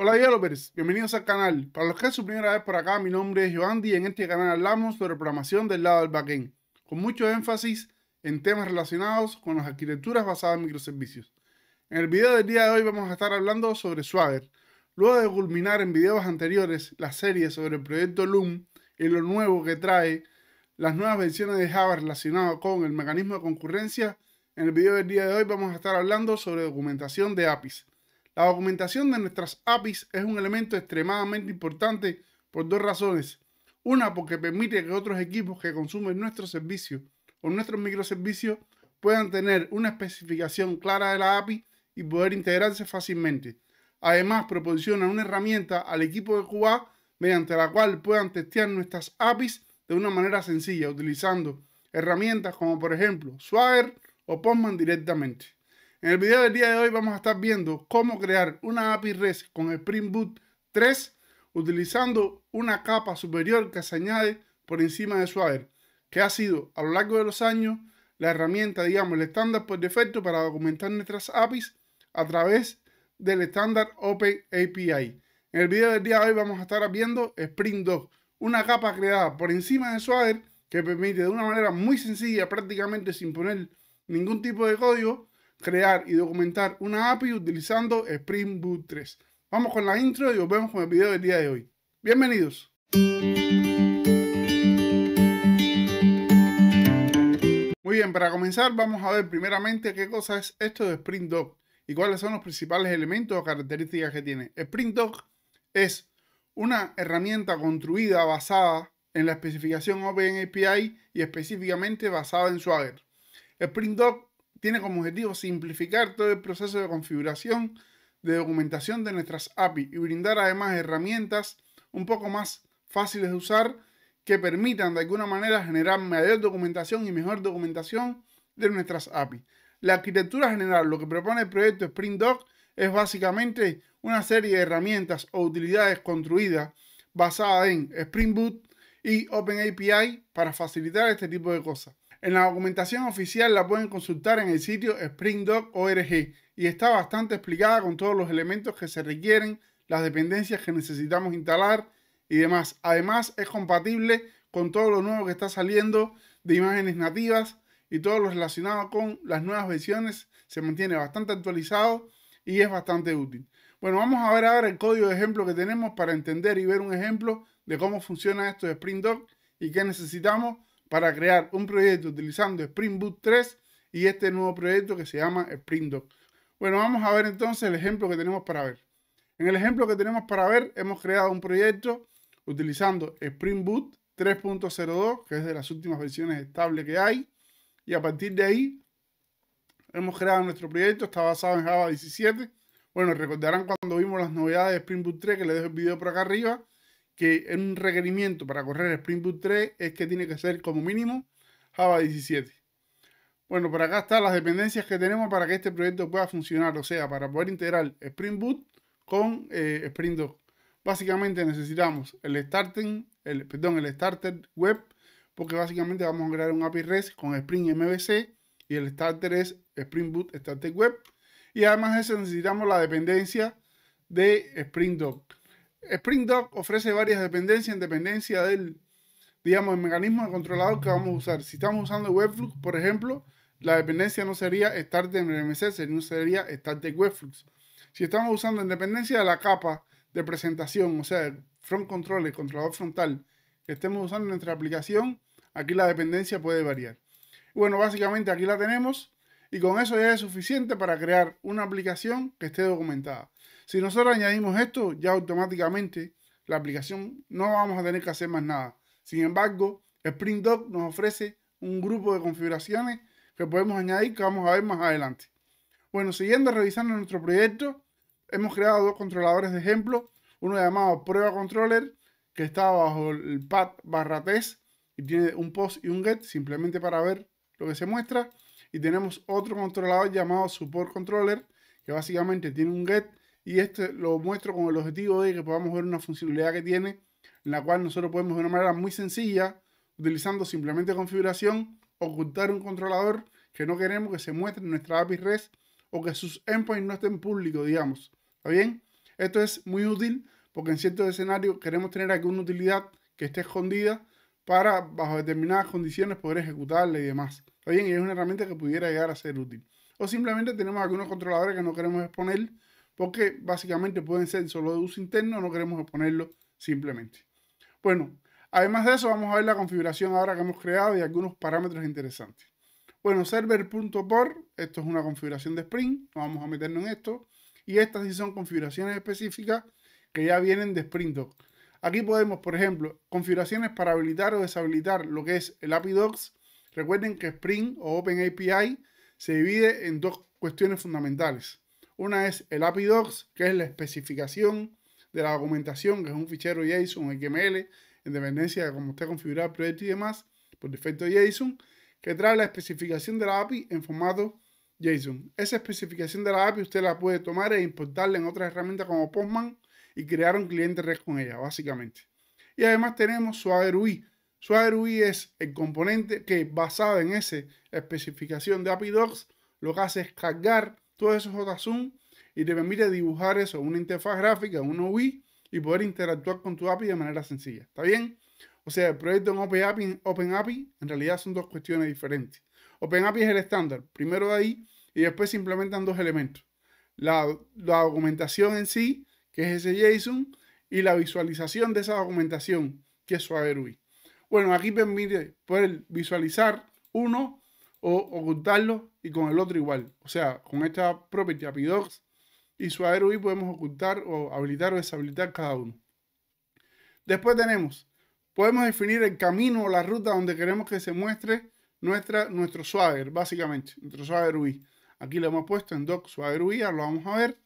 Hola developers, bienvenidos al canal. Para los que es su primera vez por acá, mi nombre es Joandy y en este canal hablamos sobre programación del lado del backend, con mucho énfasis en temas relacionados con las arquitecturas basadas en microservicios. En el video del día de hoy vamos a estar hablando sobre Swagger. Luego de culminar en videos anteriores la serie sobre el proyecto Loom y lo nuevo que trae las nuevas versiones de Java relacionadas con el mecanismo de concurrencia, en el video del día de hoy vamos a estar hablando sobre documentación de APIs. La documentación de nuestras APIs es un elemento extremadamente importante por dos razones. Una, porque permite que otros equipos que consumen nuestro servicio o nuestros microservicios puedan tener una especificación clara de la API y poder integrarse fácilmente. Además, proporciona una herramienta al equipo de QA mediante la cual puedan testear nuestras APIs de una manera sencilla, utilizando herramientas como por ejemplo Swagger o Postman directamente. En el video del día de hoy vamos a estar viendo cómo crear una API REST con Spring Boot 3 utilizando una capa superior que se añade por encima de Swagger, que ha sido a lo largo de los años la herramienta, digamos, el estándar por defecto para documentar nuestras APIs a través del estándar Open API. En el video del día de hoy vamos a estar viendo Spring 2, una capa creada por encima de Swagger que permite de una manera muy sencilla, prácticamente sin poner ningún tipo de código, crear y documentar una API utilizando Spring Boot 3. Vamos con la intro y nos vemos con el video del día de hoy. Bienvenidos. Muy bien, para comenzar vamos a ver primeramente qué cosa es esto de Spring Doc y cuáles son los principales elementos o características que tiene. Spring Doc es una herramienta construida basada en la especificación OpenAPI y específicamente basada en Swagger. Spring Dock tiene como objetivo simplificar todo el proceso de configuración de documentación de nuestras API y brindar además herramientas un poco más fáciles de usar que permitan de alguna manera generar mayor documentación y mejor documentación de nuestras API. La arquitectura general, lo que propone el proyecto Spring Doc, es básicamente una serie de herramientas o utilidades construidas basadas en Spring Boot y OpenAPI para facilitar este tipo de cosas. En la documentación oficial la pueden consultar en el sitio springdoc.org y está bastante explicada con todos los elementos que se requieren, las dependencias que necesitamos instalar y demás. Además, es compatible con todo lo nuevo que está saliendo de imágenes nativas y todo lo relacionado con las nuevas versiones. Se mantiene bastante actualizado y es bastante útil. Bueno, vamos a ver ahora el código de ejemplo que tenemos para entender y ver un ejemplo de cómo funciona esto de Spring y qué necesitamos para crear un proyecto utilizando Spring Boot 3 y este nuevo proyecto que se llama Spring Doc. Bueno, vamos a ver entonces el ejemplo que tenemos para ver. En el ejemplo que tenemos para ver, hemos creado un proyecto utilizando Spring Boot 3.02, que es de las últimas versiones estables que hay. Y a partir de ahí, hemos creado nuestro proyecto, está basado en Java 17. Bueno, recordarán cuando vimos las novedades de Spring Boot 3, que les dejo el video por acá arriba que un requerimiento para correr Spring Boot 3 es que tiene que ser como mínimo Java 17. Bueno, por acá están las dependencias que tenemos para que este proyecto pueda funcionar, o sea, para poder integrar Spring Boot con eh, Spring Doc. Básicamente necesitamos el starting, perdón, el starter web, porque básicamente vamos a crear un API REST con Spring MVC y el starter es Spring Boot Starter Web. Y además de eso necesitamos la dependencia de Spring Doc. Spring ofrece varias dependencias en dependencia del, digamos, el mecanismo de controlador que vamos a usar. Si estamos usando Webflux, por ejemplo, la dependencia no sería start de sino sería start Webflux. Si estamos usando en dependencia de la capa de presentación, o sea, front control, el controlador frontal que estemos usando en nuestra aplicación, aquí la dependencia puede variar. Bueno, básicamente aquí la tenemos y con eso ya es suficiente para crear una aplicación que esté documentada. Si nosotros añadimos esto, ya automáticamente la aplicación no vamos a tener que hacer más nada. Sin embargo, Spring nos ofrece un grupo de configuraciones que podemos añadir que vamos a ver más adelante. Bueno, siguiendo revisando nuestro proyecto, hemos creado dos controladores de ejemplo, uno llamado Prueba Controller, que está bajo el pad barra test y tiene un post y un get simplemente para ver lo que se muestra. Y tenemos otro controlador llamado Support Controller, que básicamente tiene un get y este lo muestro con el objetivo de que podamos ver una funcionalidad que tiene, en la cual nosotros podemos de una manera muy sencilla, utilizando simplemente configuración, ocultar un controlador que no queremos que se muestre en nuestra API REST o que sus endpoints no estén públicos, digamos. ¿Está bien? Esto es muy útil porque en ciertos escenarios queremos tener alguna utilidad que esté escondida para, bajo determinadas condiciones, poder ejecutarla y demás. ¿Está bien? Y es una herramienta que pudiera llegar a ser útil. O simplemente tenemos algunos controladores que no queremos exponer porque básicamente pueden ser solo de uso interno, no queremos exponerlo simplemente. Bueno, además de eso vamos a ver la configuración ahora que hemos creado y algunos parámetros interesantes. Bueno, server.por, esto es una configuración de Spring, no vamos a meternos en esto. Y estas sí son configuraciones específicas que ya vienen de SpringDoc. Aquí podemos, por ejemplo, configuraciones para habilitar o deshabilitar lo que es el API Docs. Recuerden que Spring o OpenAPI se divide en dos cuestiones fundamentales. Una es el API Docs, que es la especificación de la documentación, que es un fichero JSON, XML, en dependencia de cómo usted configura el proyecto y demás, por defecto JSON, que trae la especificación de la API en formato JSON. Esa especificación de la API usted la puede tomar e importarla en otras herramientas como Postman y crear un cliente red con ella, básicamente. Y además tenemos Swagger UI. Swagger UI es el componente que basado en esa especificación de API Docs, lo que hace es cargar todo eso es y te permite dibujar eso, una interfaz gráfica, un UI y poder interactuar con tu API de manera sencilla. ¿Está bien? O sea, el proyecto en OpenAPI, API en realidad son dos cuestiones diferentes. OpenAPI es el estándar, primero de ahí y después se implementan dos elementos. La, documentación en sí, que es ese JSON, y la visualización de esa documentación, que es Swagger UI. Bueno, aquí permite poder visualizar, uno, o ocultarlo y con el otro igual. O sea, con esta property APIDocs y su UI podemos ocultar o habilitar o deshabilitar cada uno. Después tenemos, podemos definir el camino o la ruta donde queremos que se muestre nuestra, nuestro swagger, básicamente, nuestro swagger UI. Aquí lo hemos puesto en doc swagger UI, ahora lo vamos a ver.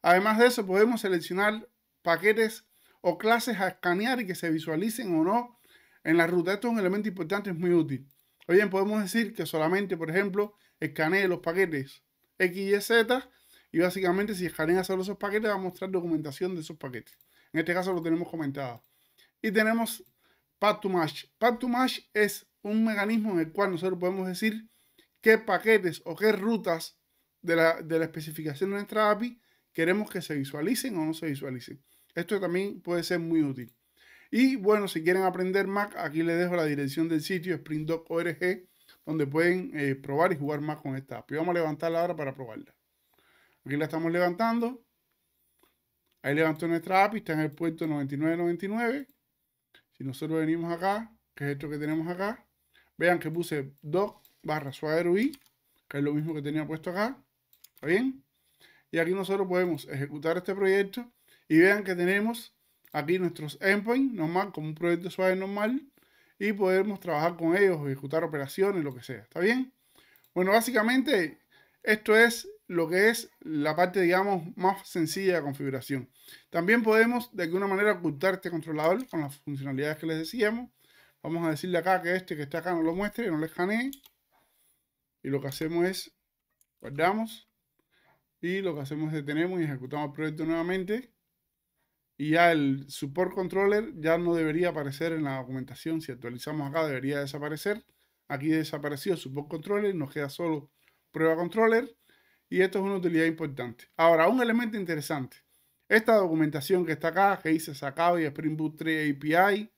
Además de eso, podemos seleccionar paquetes o clases a escanear y que se visualicen o no en la ruta. Esto es un elemento importante, es muy útil. O bien podemos decir que solamente, por ejemplo, escanee los paquetes X, Y, Z y básicamente si escanea solo esos paquetes va a mostrar documentación de esos paquetes. En este caso lo tenemos comentado. Y tenemos Path to Match. Path to Match es un mecanismo en el cual nosotros podemos decir qué paquetes o qué rutas de la, de la especificación de nuestra API queremos que se visualicen o no se visualicen. Esto también puede ser muy útil. Y bueno, si quieren aprender más, aquí les dejo la dirección del sitio springdoc.org, donde pueden eh, probar y jugar más con esta app. Y vamos a levantarla ahora para probarla. Aquí la estamos levantando. Ahí levantó nuestra y está en el puerto 9999. Si nosotros venimos acá, que es esto que tenemos acá, vean que puse doc barra UI, que es lo mismo que tenía puesto acá. ¿Está bien? Y aquí nosotros podemos ejecutar este proyecto y vean que tenemos aquí nuestros endpoints normal, como un proyecto suave normal, y podemos trabajar con ellos, ejecutar operaciones, lo que sea. ¿Está bien? Bueno, básicamente esto es lo que es la parte, digamos, más sencilla de configuración. También podemos, de alguna manera, ocultar este controlador con las funcionalidades que les decíamos. Vamos a decirle acá que este que está acá no lo muestre, no le escanee. Y lo que hacemos es, guardamos. Y lo que hacemos es detenemos y ejecutamos el proyecto nuevamente. Y ya el support controller ya no debería aparecer en la documentación. Si actualizamos acá debería desaparecer. Aquí desapareció support controller, nos queda solo prueba controller. Y esto es una utilidad importante. Ahora, un elemento interesante. Esta documentación que está acá, que dice sacado y Spring Boot 3 API,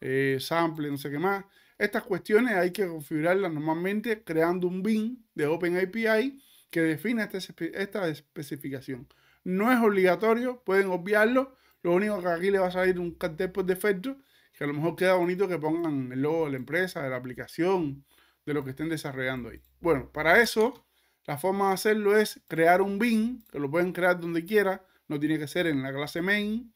eh, sample, no sé qué más. Estas cuestiones hay que configurarlas normalmente creando un bin de OpenAPI que define esta especificación. No es obligatorio, pueden obviarlo, lo único que aquí le va a salir un cartel por defecto, que a lo mejor queda bonito que pongan el logo de la empresa, de la aplicación, de lo que estén desarrollando ahí. Bueno, para eso, la forma de hacerlo es crear un bin, que lo pueden crear donde quiera, no tiene que ser en la clase main.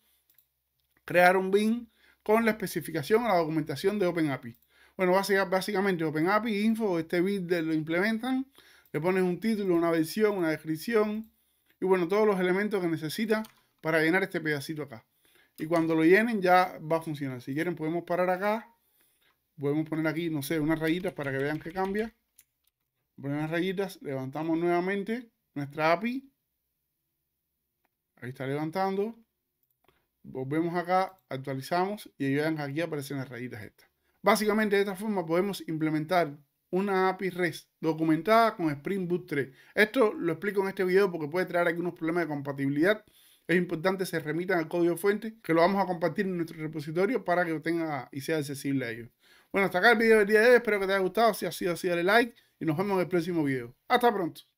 Crear un bin con la especificación o la documentación de OpenAPI. Bueno, básicamente OpenAPI Info, este build lo implementan, le ponen un título, una versión, una descripción y bueno, todos los elementos que necesita para llenar este pedacito acá. Y cuando lo llenen ya va a funcionar. Si quieren podemos parar acá. Podemos poner aquí, no sé, unas rayitas para que vean que cambia. Ponemos unas rayitas, levantamos nuevamente nuestra API. Ahí está levantando. Volvemos acá, actualizamos y vean que aquí aparecen las rayitas estas. Básicamente de esta forma podemos implementar una API REST documentada con Spring Boot 3. Esto lo explico en este video porque puede traer algunos problemas de compatibilidad es importante que se remitan al código fuente, que lo vamos a compartir en nuestro repositorio para que tenga y sea accesible a ellos. Bueno, hasta acá el video del día de hoy. Espero que te haya gustado. Si ha sido así, dale like y nos vemos en el próximo video. Hasta pronto.